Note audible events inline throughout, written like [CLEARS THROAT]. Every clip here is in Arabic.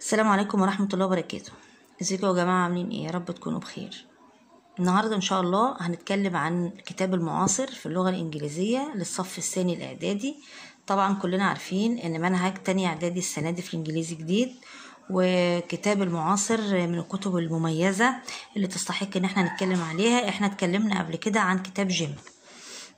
السلام عليكم ورحمة الله وبركاته ازيكم يا جماعة عاملين ايه يا رب تكونوا بخير النهاردة ان شاء الله هنتكلم عن كتاب المعاصر في اللغة الانجليزية للصف الثاني الاعدادي طبعا كلنا عارفين ان منهج تاني اعدادي السنة دي في الانجليزي جديد وكتاب المعاصر من الكتب المميزة اللي تستحق ان احنا نتكلم عليها احنا اتكلمنا قبل كده عن كتاب جيم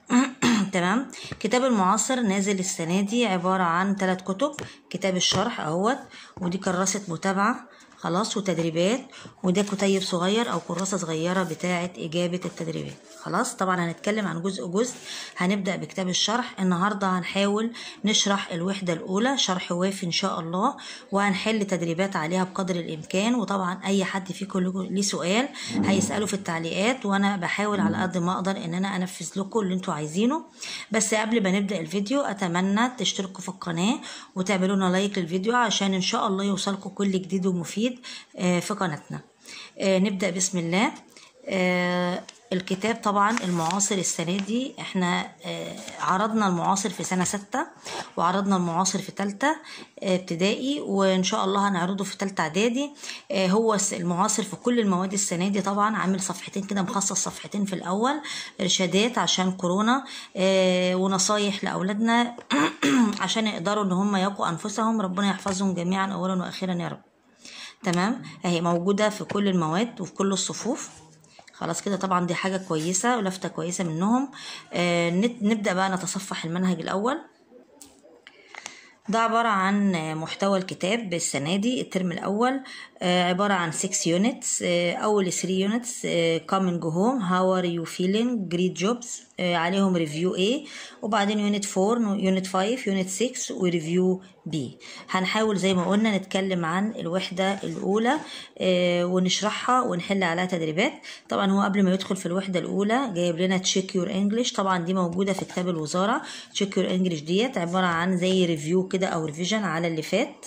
[CLEARS THROAT] تمام كتاب المعاصر نازل السنة دي عبارة عن ثلاث كتب كتاب الشرح اهوت ودي كراسة متابعة خلاص وتدريبات وده كتيب صغير او كراسه صغيره بتاعه اجابه التدريبات خلاص طبعا هنتكلم عن جزء جزء هنبدا بكتاب الشرح النهارده هنحاول نشرح الوحده الاولى شرح وافي ان شاء الله وهنحل تدريبات عليها بقدر الامكان وطبعا اي حد فيكم ليه سؤال هيساله في التعليقات وانا بحاول على قد ما اقدر ان انا انفذ لكم اللي انتوا عايزينه بس قبل ما نبدا الفيديو اتمنى تشتركوا في القناه وتعملوا لنا لايك للفيديو عشان ان شاء الله يوصلكم كل جديد ومفيد جديد آه، في قناتنا آه، نبدأ بسم الله آه، الكتاب طبعا المعاصر السنة دي احنا عرضنا المعاصر في سنة ستة وعرضنا المعاصر في تالتة ابتدائي وان شاء الله هنعرضه في تالتة اعدادي هو المعاصر في كل المواد السنة دي طبعا عامل صفحتين كده مخصص صفحتين في الاول ارشادات عشان كورونا ونصايح لاولادنا [CLEARS THROAT] عشان يقدروا ان هم يقوا انفسهم ربنا يحفظهم جميعا اولا واخيرا يا رب تمام اهي موجودة في كل المواد وفي كل الصفوف خلاص كده طبعا دي حاجة كويسة ولفتة كويسة منهم آه نبدأ بقى نتصفح المنهج الأول ده عبارة عن محتوى الكتاب السنة دي الترم الأول آه، عبارة عن 6 يونتس آه، أول 3 يونتس آه، coming home how are you feeling great jobs آه، عليهم ريفيو A وبعدين يونت 4 يونت 5 يونت 6 وريفيو B هنحاول زي ما قلنا نتكلم عن الوحدة الأولى آه، ونشرحها ونحل عليها تدريبات طبعا هو قبل ما يدخل في الوحدة الأولى جايب لنا تشيك يور انجلش طبعا دي موجودة في كتاب الوزارة تشيك يور انجلش ديت عبارة عن زي ريفيو كده أو ريفيجن على اللي فات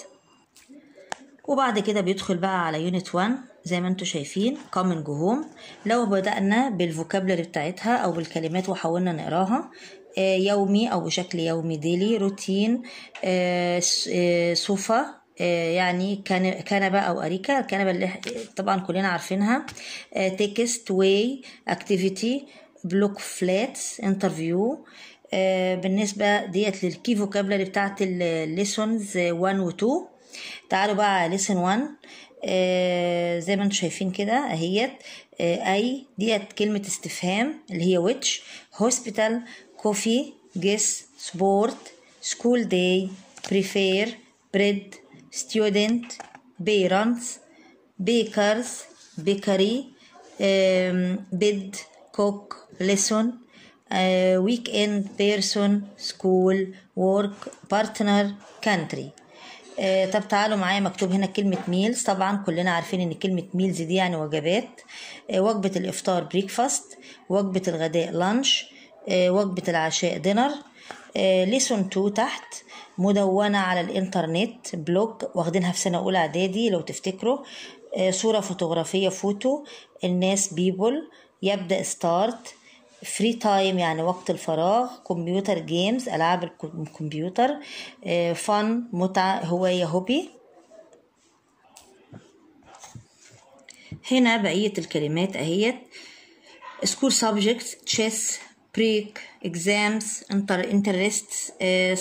وبعد كده بيدخل بقى على يونت 1 زي ما انتم شايفين coming home لو بدأنا بالفوكابلري بتاعتها أو بالكلمات وحاولنا نقراها آه، يومي أو بشكل يومي ديلي روتين صوفا يعني كنبة أو أريكة الكنبة اللي طبعا كلنا عارفينها تكست واي اكتيفيتي بلوك فلاتس انترفيو بالنسبة ديت للكي فوكابلري بتاعت الليسونز 1 آه، و 2 تعالوا بقى على ليسون 1 آه، زي ما انتم شايفين كده اهيت آه، اي ديت كلمه استفهام اللي هي ويتش هوسبيتال كوفي جيس سبورت سكول داي بريفير بريد ستودنت بيرنتس بيكرز بيكري بيد كوك ليسون ويك اند بيرسون سكول ورك بارتنر كانتري آه طب تعالوا معايا مكتوب هنا كلمة ميلز طبعا كلنا عارفين ان كلمة ميلز دي يعني وجبات آه وجبة الافطار بريكفاست وجبة الغداء لانش آه وجبة العشاء دينر ليسون تو تحت مدونة على الانترنت بلوج واخدينها في سنة اولى اعدادي لو تفتكروا آه، صورة فوتوغرافية فوتو الناس بيبل يبدأ ستارت فري تايم يعني وقت الفراغ كمبيوتر جيمز العاب الكمبيوتر فن آه، متعه هوايه هوبي هنا بقيه الكلمات اهيت school subjects chess بريك اكزامز انترست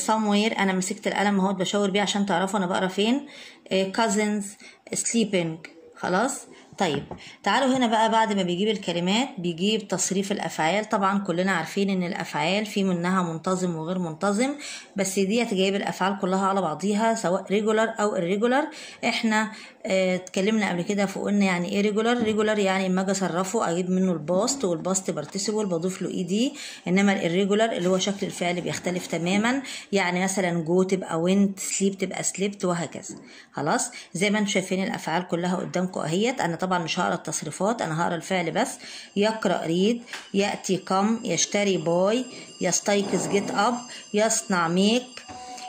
somewhere انا مسكت القلم اهوت بشاور بيه عشان تعرفوا انا بقرا فين كازنز آه، سليبنج خلاص طيب تعالوا هنا بقى بعد ما بيجيب الكلمات بيجيب تصريف الافعال طبعا كلنا عارفين ان الافعال في منها منتظم وغير منتظم بس ديت جايب الافعال كلها على بعضيها سواء ريجولار او irregular احنا آه، اتكلمنا قبل كده فقلنا يعني ايه ريجولار ريجولار يعني اما اجي اصرفه اجيب منه الباست والباست بارتيسيبل بضيف له اي e دي انما الريجولار اللي هو شكل الفعل بيختلف تماما يعني مثلا جو تبقى وينت سليب تبقى سليبت وهكذا خلاص زي ما انتم شايفين الافعال كلها قدامكم اهيت انا طبعا مش هقرا التصريفات انا هقرا الفعل بس يقرا ريد ياتي كم يشتري باي يستيقظ جيت اب يصنع ميك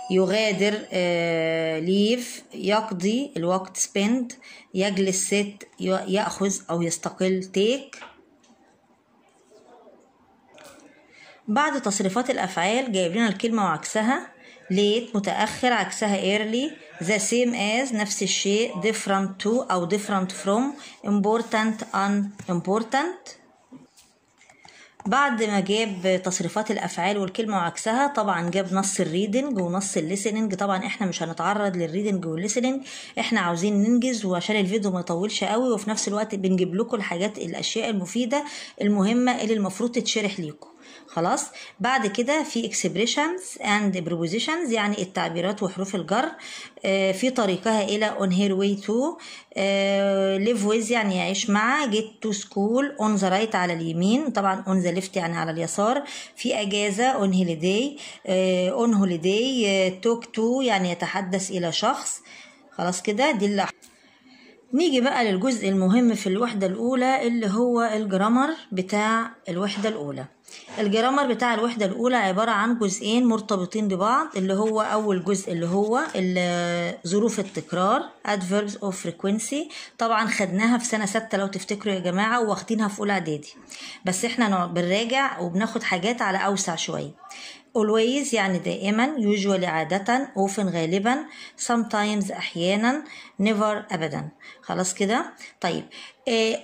يغادر آه، ليف يقضي الوقت سبند يجلس ست يأخذ أو يستقل تيك بعد تصريفات الأفعال جايب لنا الكلمة وعكسها ليت متأخر عكسها early the same as نفس الشيء different to أو different from important unimportant بعد ما جاب تصريفات الافعال والكلمه وعكسها طبعا جاب نص الريدنج ونص الليسننج طبعا احنا مش هنتعرض للريدنج والليسننج احنا عاوزين ننجز وعشان الفيديو ما يطولش قوي وفي نفس الوقت بنجيب لكم الحاجات الاشياء المفيده المهمه اللي المفروض تتشرح ليكم خلاص بعد كده في expressions and prepositions يعني التعبيرات وحروف الجر آه، في طريقها إلى on her way to آه، live with يعني يعيش مع get to school on the right على اليمين طبعا on the left يعني على اليسار في أجازة on holiday آه، on holiday talk to يعني يتحدث إلى شخص خلاص كده دي اللي نيجي بقى للجزء المهم في الوحدة الأولى اللي هو الجرامر بتاع الوحدة الأولى الجرامر بتاع الوحدة الأولى عبارة عن جزئين مرتبطين ببعض اللي هو أول جزء اللي هو ظروف التكرار adverbs of frequency طبعا خدناها في سنة ستة لو تفتكروا يا جماعة واخدينها في أولى إعدادي بس إحنا بنراجع وبناخد حاجات على أوسع شوية always يعني دائما usually عادة often غالبا sometimes أحيانا never أبدا خلاص كده طيب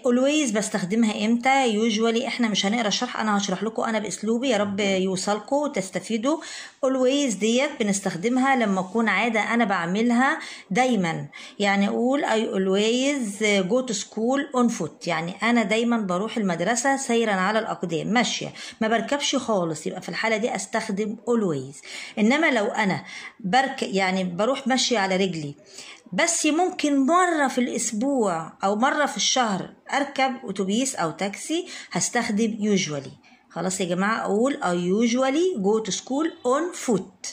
اولويز آه، بستخدمها امتى يوجوالي احنا مش هنقرا الشرح انا هشرح لكم انا باسلوبي يا رب يوصلكم وتستفيدوا اولويز ديت بنستخدمها لما اكون عاده انا بعملها دايما يعني اقول اي اولويز جو تو سكول اون فوت يعني انا دايما بروح المدرسه سيرا على الاقدام ماشيه ما بركبش خالص يبقى في الحاله دي استخدم اولويز انما لو انا برك يعني بروح ماشيه على رجلي بس ممكن مرة في الأسبوع أو مرة في الشهر أركب أتوبيس أو تاكسي هستخدم يوجوالي خلاص يا جماعة أقول I usually go to school on foot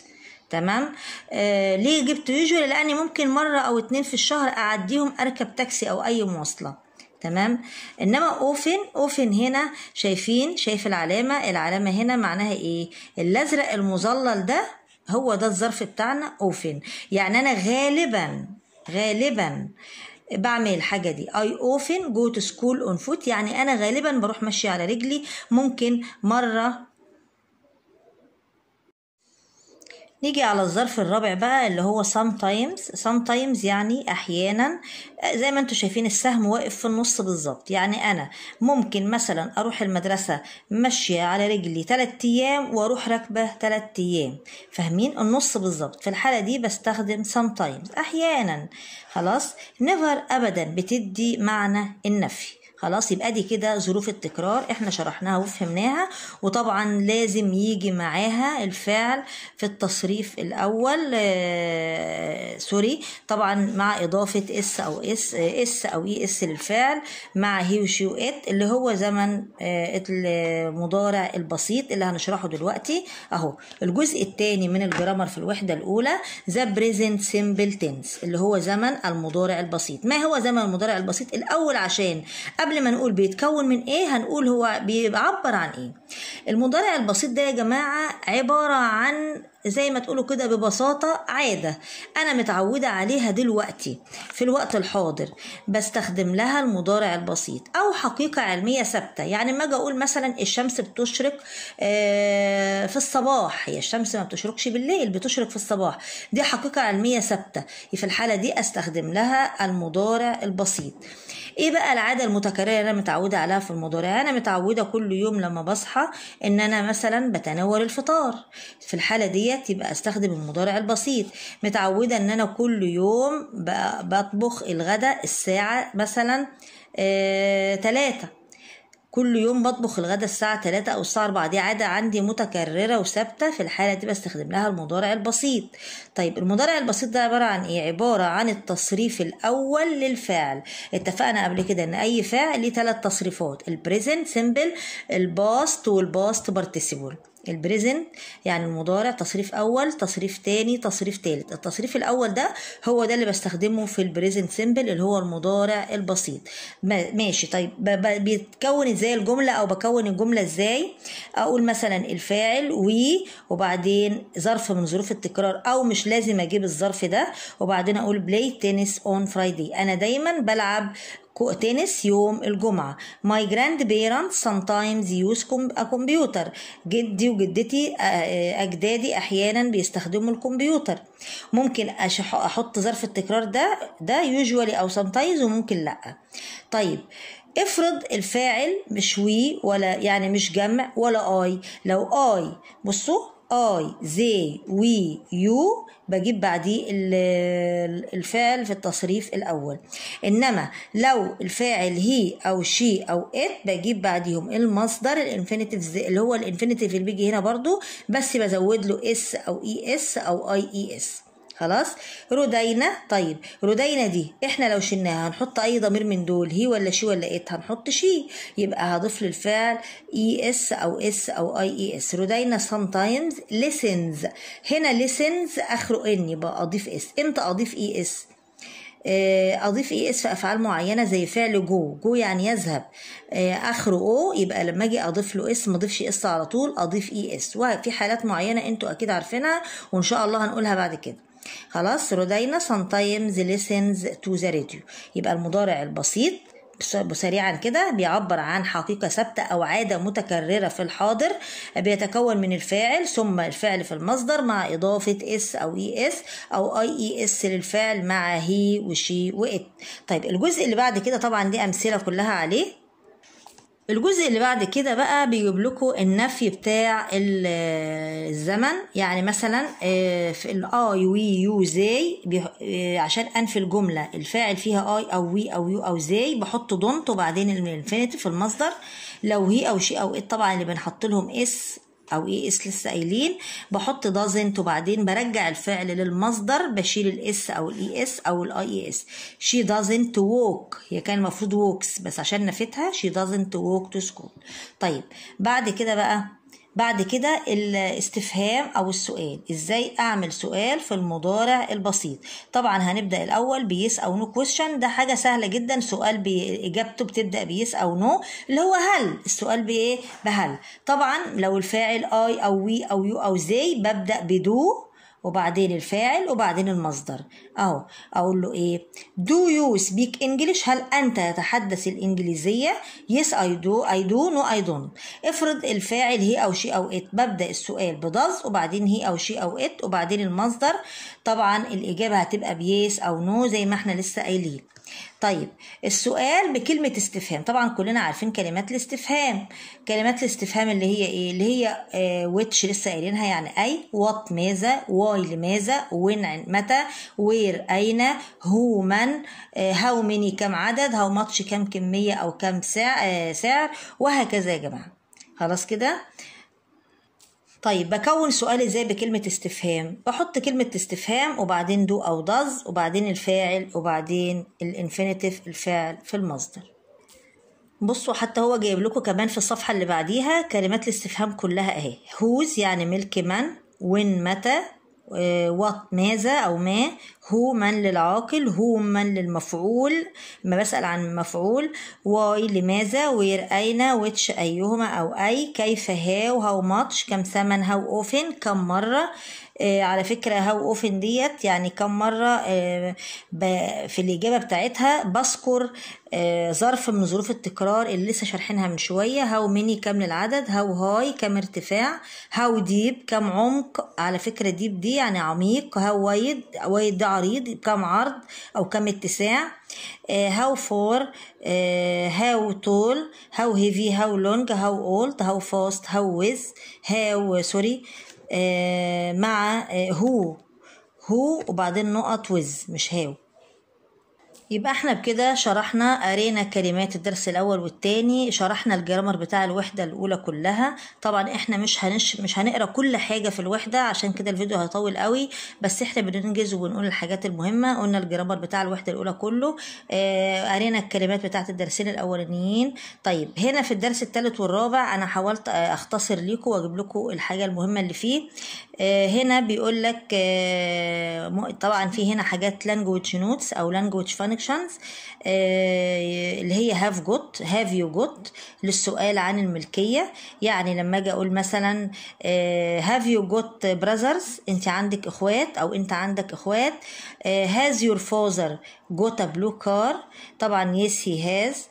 تمام آه ليه جبت يوجوالي لأني ممكن مرة أو اتنين في الشهر أعديهم أركب تاكسي أو أي مواصلة تمام انما اوفن اوفن هنا شايفين شايف العلامه العلامه هنا معناها ايه الازرق المظلل ده هو ده الظرف بتاعنا اوفن يعني انا غالبا غالبا بعمل الحاجة دي I often go to school on foot يعني أنا غالبا بروح ماشية على رجلي ممكن مرة نيجي على الظرف الرابع بقى اللي هو sometimes sometimes يعني أحيانا آه، زي ما انتوا شايفين السهم واقف في النص بالظبط يعني أنا ممكن مثلا أروح المدرسة ماشية على رجلي تلات أيام وأروح راكبة تلات أيام فاهمين النص بالظبط في الحالة دي بستخدم sometimes أحيانا خلاص never أبدا بتدي معنى النفي خلاص يبقى دي كده ظروف التكرار احنا شرحناها وفهمناها وطبعا لازم يجي معاها الفعل في التصريف الاول آه سوري طبعا مع اضافه اس او اس آه، اس او اي اس للفعل مع هي وشي وات اللي هو زمن آه المضارع البسيط اللي هنشرحه دلوقتي اهو الجزء الثاني من الجرامر في الوحده الاولى ذا بريزنت simple تنس اللي هو زمن المضارع البسيط ما هو زمن المضارع البسيط الاول عشان قبل ما نقول بيتكون من ايه هنقول هو بيعبر عن ايه المضارع البسيط ده يا جماعه عباره عن زي ما تقولوا كده ببساطة عادة أنا متعودة عليها دلوقتي في الوقت الحاضر بستخدم لها المضارع البسيط أو حقيقة علمية ثابتة يعني ما أجي أقول مثلا الشمس بتشرق آه، في الصباح هي الشمس ما بتشرقش بالليل بتشرق في الصباح دي حقيقة علمية ثابتة في الحالة دي أستخدم لها المضارع البسيط ايه بقى العاده المتكرره اللي انا متعوده عليها في المضارع يعني انا متعوده كل يوم لما بصحى ان انا مثلا بتناول الفطار في الحاله ديت يبقى استخدم المضارع البسيط متعوده ان انا كل يوم بطبخ الغداء الساعه مثلا آه، تلاتة كل يوم بطبخ الغدا الساعة 3 أو الساعة 4 دي عادة عندي متكررة وثابتة في الحالة دي بستخدم لها المضارع البسيط طيب المضارع البسيط ده عبارة عن إيه؟ عبارة عن التصريف الأول للفعل اتفقنا قبل كده إن أي فعل ليه ثلاث تصريفات البريزنت سيمبل الباست والباست بارتيسيبل البريزنت يعني المضارع تصريف اول تصريف تاني تصريف تالت التصريف الاول ده هو ده اللي بستخدمه في البريزنت سيمبل اللي هو المضارع البسيط ماشي طيب بيتكون ازاي الجمله او بكون الجمله ازاي اقول مثلا الفاعل وي وبعدين ظرف من ظروف التكرار او مش لازم اجيب الظرف ده وبعدين اقول بلاي تنس اون فرايدي انا دايما بلعب تنس يوم الجمعة my grandparents sometimes use a computer جدي وجدتي أجدادي أحيانا بيستخدموا الكمبيوتر ممكن أحط ظرف التكرار ده ده usually أو sometimes وممكن لأ طيب افرض الفاعل مش وي ولا يعني مش جمع ولا اي لو اي بصوا اي زي وي يو بجيب بعديه الفعل في التصريف الاول انما لو الفاعل هي او شي او ات بجيب بعديهم المصدر الانفينيتيف اللي هو الانفينيتيف اللي بيجي هنا برضو بس بزود له اس او اي e اس او اي اي اس خلاص رودينا طيب رودينا دي احنا لو شلناها هنحط اي ضمير من دول هي ولا شي ولا ات هنحط شي يبقى هضيف للفعل اي e اس او اس او اي اي اس سام sometimes listens هنا listens اخره ان يبقى اضيف اس امتى اضيف اي e اس آه، اضيف اي e اس في افعال معينه زي فعل جو جو يعني يذهب آه، اخره او يبقى لما اجي اضيف له اس ما اضيفش اس على طول اضيف اي اس وفي حالات معينه انتوا اكيد عارفينها وان شاء الله هنقولها بعد كده خلاص رودينا sometimes listens to the radio يبقى المضارع البسيط سريعا كده بيعبر عن حقيقة ثابتة أو عادة متكررة في الحاضر بيتكون من الفاعل ثم الفعل في المصدر مع إضافة اس أو اي e اس أو اي اي e اس للفعل مع هي وشي وات طيب الجزء اللي بعد كده طبعا دي أمثلة كلها عليه الجزء اللي بعد كده بقى بيجيب لكم النفي بتاع الزمن يعني مثلا آه، في الاي وي يو زي آه، عشان انفي الجمله الفاعل فيها اي او وي او يو او زي بحط دونت وبعدين الانفينيتيف في المصدر لو هي او شي او ات طبعا اللي بنحط لهم اس او اي اس لسه قايلين بحط دازنت وبعدين برجع الفعل للمصدر بشيل الاس او الاي اس e او الاي اس شي دازنت ووك هي كان المفروض ووكس بس عشان نفتها شي دازنت ووك تو سكول طيب بعد كده بقى بعد كده الاستفهام أو السؤال إزاي أعمل سؤال في المضارع البسيط طبعا هنبدأ الأول بيس أو نو كويشن ده حاجة سهلة جدا سؤال إجابته بتبدأ بيس أو نو اللي هو هل السؤال بإيه بهل طبعا لو الفاعل أي أو وي أو يو أو زي ببدأ بدو وبعدين الفاعل وبعدين المصدر اهو اقول له ايه دو يو سبيك انجلش هل انت تتحدث الانجليزيه يس اي دو اي دو نو اي don't افرض الفاعل هي او شي او ات ببدا السؤال بدز وبعدين هي او شي او ات وبعدين المصدر طبعا الاجابه هتبقى بيس او نو زي ما احنا لسه قايلين طيب السؤال بكلمة استفهام طبعا كلنا عارفين كلمات الاستفهام كلمات الاستفهام اللي هي ايه اللي هي ويتش آه، لسه قايلينها يعني اي وات ماذا واي لماذا وين متى وير اين هو من هاو آه، ميني كم عدد هاو ماتش كم كمية او كم سعر, آه، سعر وهكذا يا جماعة خلاص كده طيب بكون سؤال ازاي بكلمة استفهام بحط كلمة استفهام وبعدين دو أو داز وبعدين الفاعل وبعدين الانفينيتيف الفعل في المصدر بصوا حتى هو جايب لكم كمان في الصفحة اللي بعديها كلمات الاستفهام كلها اهي هوز يعني ملك من وين متى وات آه، ماذا أو ما هو من للعاقل هو من للمفعول ما بسأل عن المفعول واي لماذا وير أين ويتش أيهما أو أي كيف هاو هاو ماتش كم ثمن هاو أوفن كم مرة آه، على فكرة هاو أوفن ديت يعني كم مرة آه، في الإجابة بتاعتها بذكر آه، ظرف من ظروف التكرار اللي لسه شارحينها من شوية هاو ميني كام للعدد هاو هاي كام ارتفاع هاو ديب كام عمق على فكرة ديب دي يعني عميق هاو وايد وايد ده عريض كام عرض أو كام اتساع هاو فور هاو تول هاو هيفي هاو لونج هاو اولد هاو فاست هاو ويز هاو سوري آه، مع آه، هو هو وبعدين نقط وز مش هاو يبقى احنا بكده شرحنا قرينا كلمات الدرس الاول والتاني شرحنا الجرامر بتاع الوحده الاولى كلها طبعا احنا مش هنش مش هنقرا كل حاجه في الوحده عشان كده الفيديو هيطول قوي بس احنا بننجز وبنقول الحاجات المهمه قلنا الجرامر بتاع الوحده الاولى كله آه قرينا الكلمات بتاعه الدرسين الاولانيين طيب هنا في الدرس الثالث والرابع انا حاولت اختصر لكم واجيب لكم الحاجه المهمه اللي فيه آه هنا بيقول لك آه طبعا في هنا حاجات لانجوج نوتس او لانجوج فانك كونكشنز آه، اللي هي هاف جوت هاف يو جوت للسؤال عن الملكيه يعني لما اجي اقول مثلا هاف يو جوت براذرز انت عندك اخوات او انت عندك اخوات هاز يور فازر جوت بلو كار طبعا يس هي هاز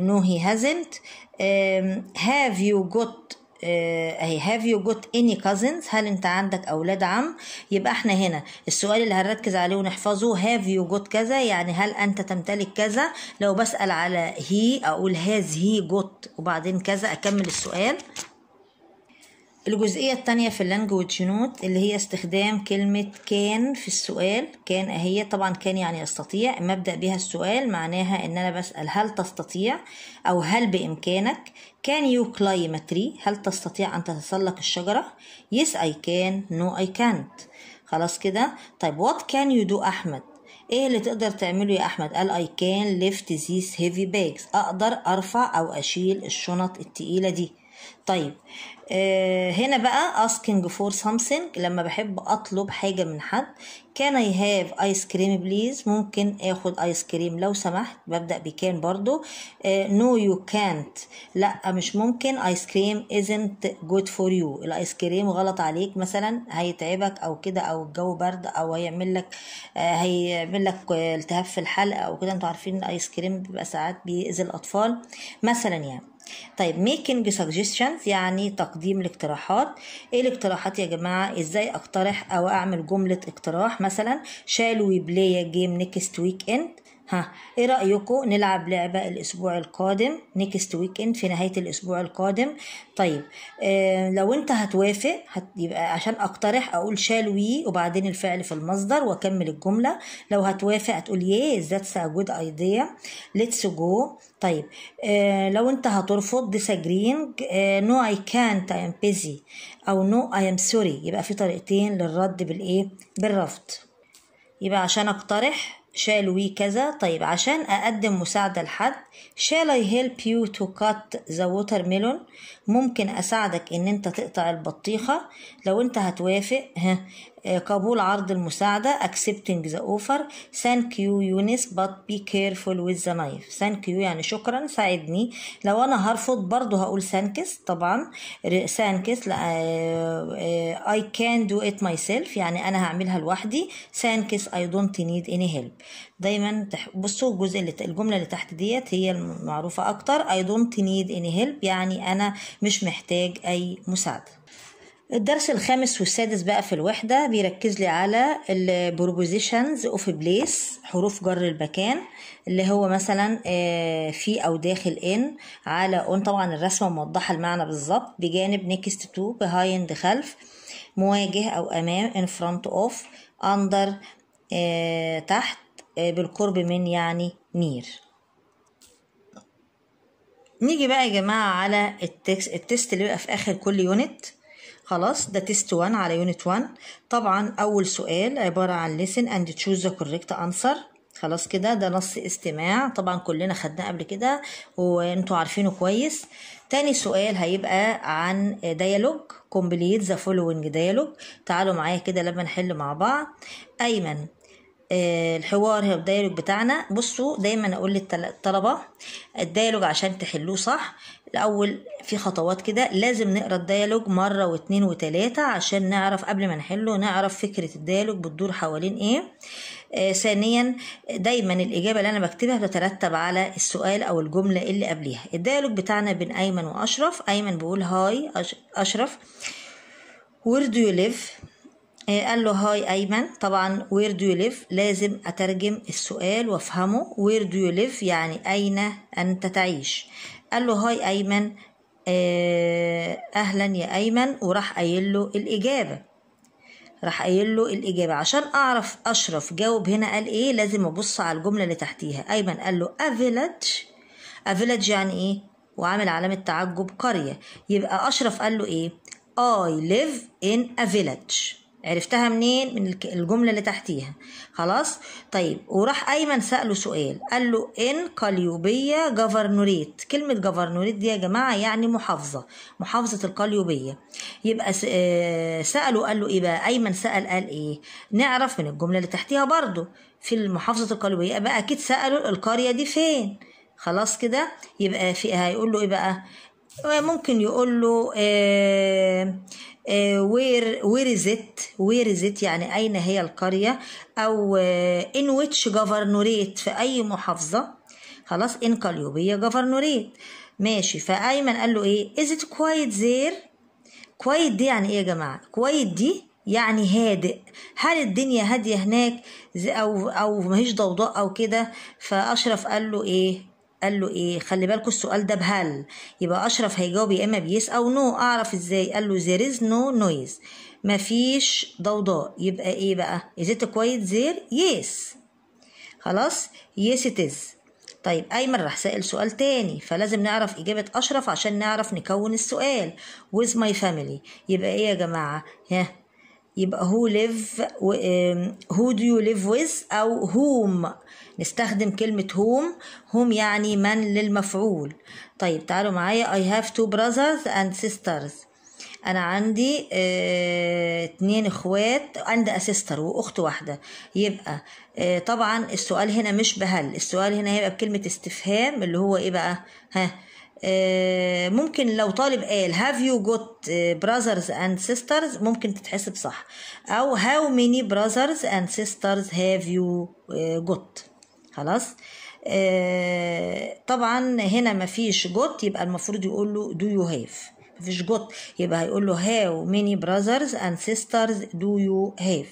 نو هي هازنت هاف يو جوت اهي هاف يو جوت اني كازنز هل انت عندك اولاد عم يبقى احنا هنا السؤال اللي هنركز عليه ونحفظه هاف يو جوت كذا يعني هل انت تمتلك كذا لو بسال على هي اقول هاز هي جوت وبعدين كذا اكمل السؤال الجزئية التانية في اللانجوج نوت اللي هي استخدام كلمة كان في السؤال كان أهي طبعا كان يعني يستطيع مبدأ بها السؤال معناها إن أنا بسأل هل تستطيع أو هل بإمكانك كان يو climb a tree هل تستطيع أن تتسلق الشجرة yes I can no I can't خلاص كده طيب what can you do أحمد ايه اللي تقدر تعمله يا احمد قال I can lift these heavy bags اقدر ارفع او اشيل الشنط التقيله دي طيب آه، هنا بقى asking for something لما بحب اطلب حاجة من حد can I have ice cream please ممكن اخد ايس كريم لو سمحت ببدأ بكان برضو آه، no you can't لا مش ممكن ايس كريم isn't good for you الايس كريم غلط عليك مثلا هيتعبك او كده او الجو برد او هيعمل لك آه، هيعمل لك التهاب في الحلق او كده انتوا عارفين الايس كريم بيبقى ساعات بيأذي الاطفال مثلا يعني طيب making suggestions يعني تقديم الاقتراحات ايه الاقتراحات يا جماعه ازاي اقترح او اعمل جمله اقتراح مثلا shall we play a game next weekend ها ايه رايكم نلعب لعبه الاسبوع القادم نيكست ويك اند في نهايه الاسبوع القادم طيب إيه لو انت هتوافق هت... يبقى عشان اقترح اقول شال وي وبعدين الفعل في المصدر واكمل الجمله لو هتوافق هتقول يس ذاتس ا جود ايديا ليتس جو طيب إيه لو انت هترفض ديساجرينج نو اي كانت اي ام بيزي او نو اي ام سوري يبقى في طريقتين للرد بالايه بالرفض يبقى عشان اقترح شال وي كذا طيب عشان أقدم مساعدة لحد اي هيلب help you to cut the watermelon ممكن أساعدك إن أنت تقطع البطيخة لو أنت هتوافق ها آه، قبول عرض المساعدة accepting the offer thank you يونس but be careful with the knife thank you يعني شكرا ساعدني لو أنا هرفض برضو هقول thanks طبعا thanks آه، آه، I can do it myself يعني أنا هعملها لوحدي thanks I don't need any help دايما بصوا الجزء اللي الجملة اللي تحت ديت هي المعروفة أكتر I don't need any help يعني أنا مش محتاج أي مساعدة الدرس الخامس والسادس بقى في الوحدة بيركز لي على البروبوزيشنز اوف بليس حروف جر المكان اللي هو مثلا آه، في او داخل ان على اون طبعا الرسمة موضحة المعنى بالظبط بجانب نيكست تو بهايند خلف مواجه او امام ان فرونت اوف اندر تحت آه، بالقرب من يعني نير نيجي بقى يا جماعة على التكست التست اللي بيبقى في اخر كل يونت خلاص ده تيست 1 على يونت 1 طبعا اول سؤال عباره عن listen and choose the correct answer خلاص كده ده نص استماع طبعا كلنا خدناه قبل كده وانتوا عارفينه كويس تاني سؤال هيبقى عن ديالوج كومبليت ذا فولوينج ديالوج تعالوا معايا كده لما نحل مع بعض ايمن آه، الحوار هي الدايلوج بتاعنا بصوا دايما اقول للطلبه الديالوج عشان تحلوه صح الاول في خطوات كده لازم نقرا الديالوج مره واتنين وتلاته عشان نعرف قبل ما نحله نعرف فكره الديالوج بتدور حوالين ايه آه ثانيا دايما الاجابه اللي انا بكتبها بتترتب على السؤال او الجمله اللي قبليها الديالوج بتاعنا بين ايمن واشرف ايمن بيقول هاي اشرف وير دو يو ليف قال له هاي ايمن طبعا وير دو يو ليف لازم اترجم السؤال وافهمه وير دو يو ليف يعني اين انت تعيش قال له هاي أيمن آه، أهلا يا أيمن وراح قايل له الإجابة راح قايل له الإجابة عشان أعرف أشرف جاوب هنا قال إيه لازم أبص على الجملة اللي تحتيها أيمن قال له a village يعني إيه وعامل علامة تعجب قرية يبقى أشرف قال له إيه I live in a village عرفتها منين من الجمله اللي تحتيها خلاص طيب وراح ايمن ساله سؤال قال له ان قليوبيه جفرنوريت كلمه جفرنوريت دي يا جماعه يعني محافظه محافظه القليوبيه يبقى آه، ساله قال له ايه بقى ايمن سال قال ايه نعرف من الجمله اللي تحتيها برضو في محافظه القليوبيه بقى اكيد سالوا القريه دي فين خلاص كده يبقى في هيقول له ايه بقى ممكن يقول له إيه وير وير ات وير ات يعني اين هي القريه او ان ويتش جفرنوريت في اي محافظه خلاص ان قليوبيه جفرنوريت ماشي فايمن قال له ايه از ات كوايت زير كوايت دي يعني ايه يا جماعه كوايت دي يعني هادئ هل الدنيا هاديه هناك او او ماهيش ضوضاء او كده فاشرف قال له ايه قال له ايه خلي بالكوا السؤال ده بهل يبقى اشرف هيجاوب يا اما بيس او نو اعرف ازاي قال له there is no noise مفيش ضوضاء يبقى ايه بقى is it quiet there yes خلاص yes it is طيب ايمن راح سائل سؤال تاني فلازم نعرف اجابه اشرف عشان نعرف نكون السؤال with my family يبقى ايه يا جماعه ها يبقى هو ليف هو دو يو ليف ويز أو هوم نستخدم كلمة هوم هوم يعني من للمفعول طيب تعالوا معايا I have two brothers and sisters أنا عندي آه، اتنين اخوات عند أسيستر وأخت واحدة يبقى آه، طبعا السؤال هنا مش بهل السؤال هنا هيبقى بكلمة استفهام اللي هو ايه بقى ها آه، ممكن لو طالب قال هاف يو جوت براذرز اند سيسترز ممكن تتحسب صح او هاو ميني براذرز اند سيسترز هاف يو جوت خلاص آه، طبعا هنا مفيش جوت يبقى المفروض يقول له دو يو هاف فيش جوت يبقى هيقول له هاو ميني براذرز اند سيسترز دو يو هاف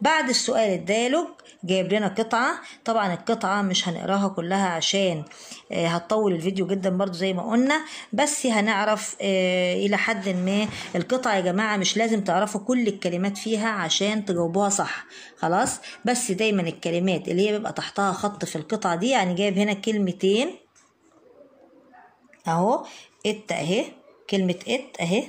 بعد السؤال الديالوج جايب لنا قطعه طبعا القطعه مش هنقراها كلها عشان آه، هتطول الفيديو جدا برضو زي ما قلنا بس هنعرف آه، الى حد ما القطعه يا جماعه مش لازم تعرفوا كل الكلمات فيها عشان تجاوبوها صح خلاص بس دايما الكلمات اللي هي بيبقى تحتها خط في القطعه دي يعني جايب هنا كلمتين اهو الت اهي كلمة ات اهي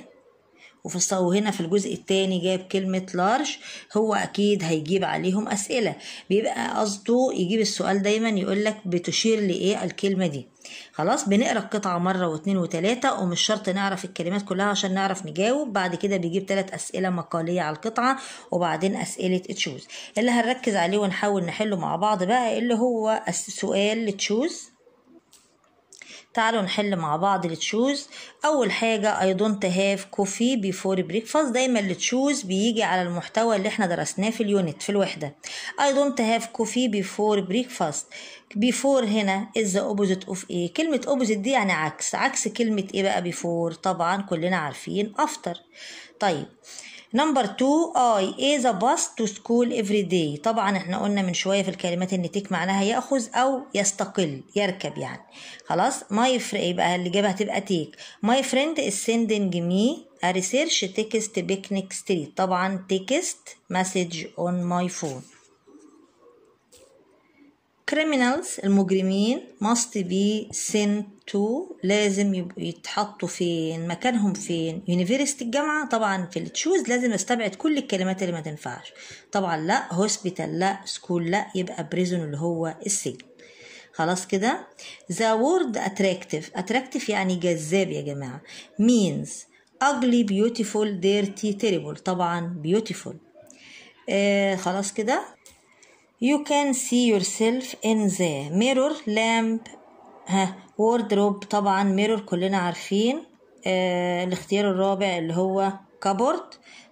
وفي وهنا في الجزء الثاني جاب كلمة لارج هو أكيد هيجيب عليهم أسئلة بيبقى قصده يجيب السؤال دايما يقولك بتشير لإيه الكلمة دي خلاص بنقرا القطعة مرة واتنين وتلاتة ومش شرط نعرف الكلمات كلها عشان نعرف نجاوب بعد كده بيجيب ثلاث أسئلة مقالية على القطعة وبعدين أسئلة تشوز اللي هنركز عليه ونحاول نحله مع بعض بقى اللي هو السؤال تشوز تعالوا نحل مع بعض التشوز اول حاجه اي دونت هاف كوفي بيفور بريكفاست دايما التشوز بيجي على المحتوى اللي احنا درسناه في اليونت في الوحده اي دونت هاف كوفي بيفور بريكفاست بيفور هنا از اوبوزيت اوف ايه كلمه اوبوزيت دي يعني عكس عكس كلمه ايه بقى بيفور طبعا كلنا عارفين افتر طيب نمبر 2 اي ايه ذا باس تو سكول افري داي طبعا احنا قلنا من شويه في الكلمات ان تيك معناها ياخذ او يستقل يركب يعني خلاص ماي يبقى الاجابه هتبقى تيك ماي فريند از سيندنج مي ريسيرش تكست بيكنيك ستريت طبعا تكست مسج اون ماي فون criminals المجرمين must be sent to لازم يتحطوا فين مكانهم فين university الجامعة طبعا في التشوز لازم استبعد كل الكلمات اللي ما تنفعش طبعا لا hospital لا school لا يبقى prison اللي هو السجن خلاص كده the word attractive attractive يعني جذاب يا جماعة means ugly beautiful dirty terrible طبعا beautiful آه خلاص كده You can see yourself in the mirror lamp ها wardrobe طبعا mirror كلنا عارفين آه الاختيار الرابع اللي هو كابورد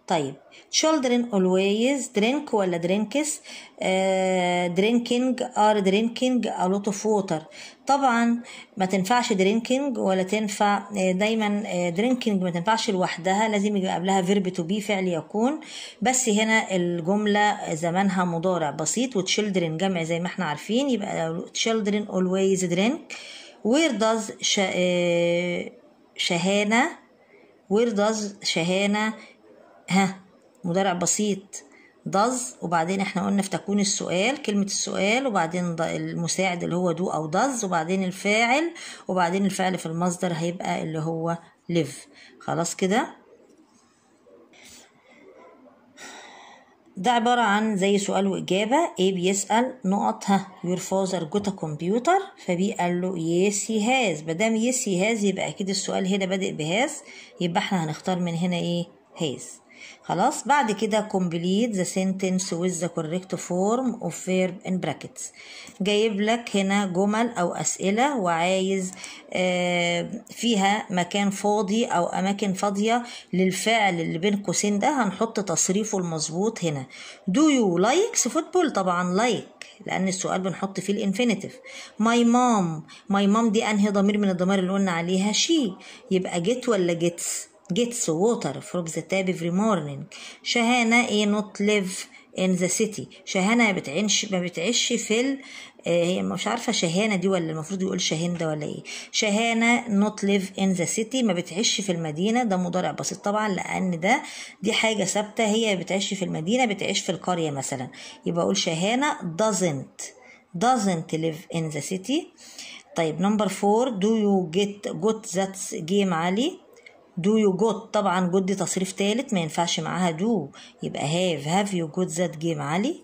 طيب children always drink ولا drinks uh, drinking are drinking a lot of water طبعا ما تنفعش drinking ولا تنفع دايما drinking ما تنفعش لوحدها لازم يبقى قبلها verb to be فعل يكون بس هنا الجملة زمانها مضارع بسيط و children جمع زي ما احنا عارفين يبقى children always drink where does ش... شهانة where does شهانة ها مضارع بسيط does وبعدين احنا قلنا في تكون السؤال كلمة السؤال وبعدين المساعد اللي هو دو أو does وبعدين الفاعل وبعدين الفعل في المصدر هيبقى اللي هو live خلاص كده ده عبارة عن زي سؤال وإجابة إيه بيسأل نقط ها your father got a computer فبي قال له yes he has مادام yes he has يبقى أكيد السؤال هنا بادئ بهاز يبقى احنا هنختار من هنا إيه هيز خلاص بعد كده كومبليت ذا سنتنس with the correct form of verb in brackets جايب لك هنا جمل او اسئله وعايز آه، فيها مكان فاضي او اماكن فاضيه للفعل اللي بين قوسين ده هنحط تصريفه المظبوط هنا do you likes football طبعا like لان السؤال بنحط فيه الانفينيتيف my mom my mom دي انهي ضمير من الضمائر اللي قلنا عليها she يبقى get ولا gets gets water from the tap every morning شهانة هي not live in the city شهانة ما بتعيش ما بتعيش في ال آه، هي مش عارفة شهانة دي ولا المفروض يقول شاهين ده ولا ايه شهانة not live in the city ما بتعيش في المدينة ده مضارع بسيط طبعا لأن ده دي حاجة ثابتة هي بتعيش في المدينة بتعيش في القرية مثلا يبقى أقول شهانة doesn't doesn't live in the city طيب نمبر فور do you get got that game علي دو يو جوت طبعا جوت دي تصريف تالت ما ينفعش معاها دو يبقى هاف هاف يو جوت ذات جيم علي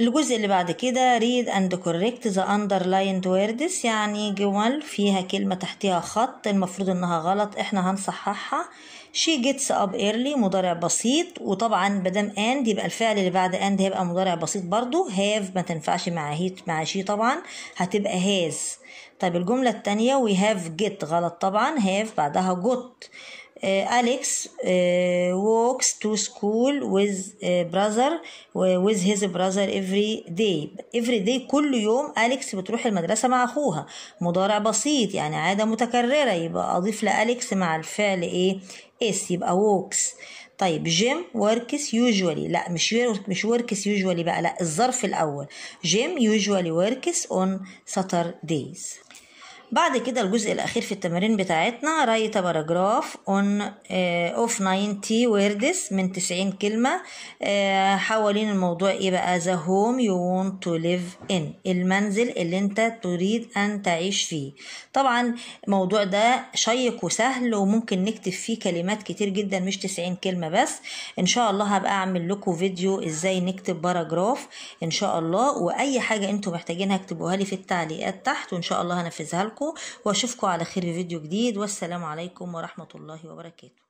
الجزء اللي بعد كده read and correct the underlined words يعني جمل فيها كلمة تحتها خط المفروض انها غلط احنا هنصححها she gets up early مضارع بسيط وطبعا بدم and يبقى الفعل اللي بعد and هيبقى مضارع بسيط برضو have ما تنفعش مع هيت مع شي طبعا هتبقى has طيب الجملة التانية we have get غلط طبعا have بعدها got أليكس آه، آه، walks to school with brother with his brother every day every day كل يوم أليكس بتروح المدرسة مع أخوها مضارع بسيط يعني عادة متكررة يبقى أضيف لأليكس مع الفعل إيه اس يبقى walks طيب جيم وركس يوجوالي لا مش مش وركس يوجوالي بقى لا الظرف الأول جيم يوجوالي وركس on Saturdays بعد كده الجزء الأخير في التمارين بتاعتنا رايت باراجراف اون اوف 90 وردس من 90 كلمة آه، حوالين الموضوع ايه بقى ذا هوم يو وونت تو ليف ان المنزل اللي انت تريد ان تعيش فيه طبعا الموضوع ده شيق وسهل وممكن نكتب فيه كلمات كتير جدا مش 90 كلمة بس ان شاء الله هبقى اعمل لكم فيديو ازاي نكتب باراجراف ان شاء الله واي حاجة انتم محتاجينها اكتبوها لي في التعليقات تحت وان شاء الله هنفذها لكم معاكم واشوفكم على خير في فيديو جديد والسلام عليكم ورحمة الله وبركاته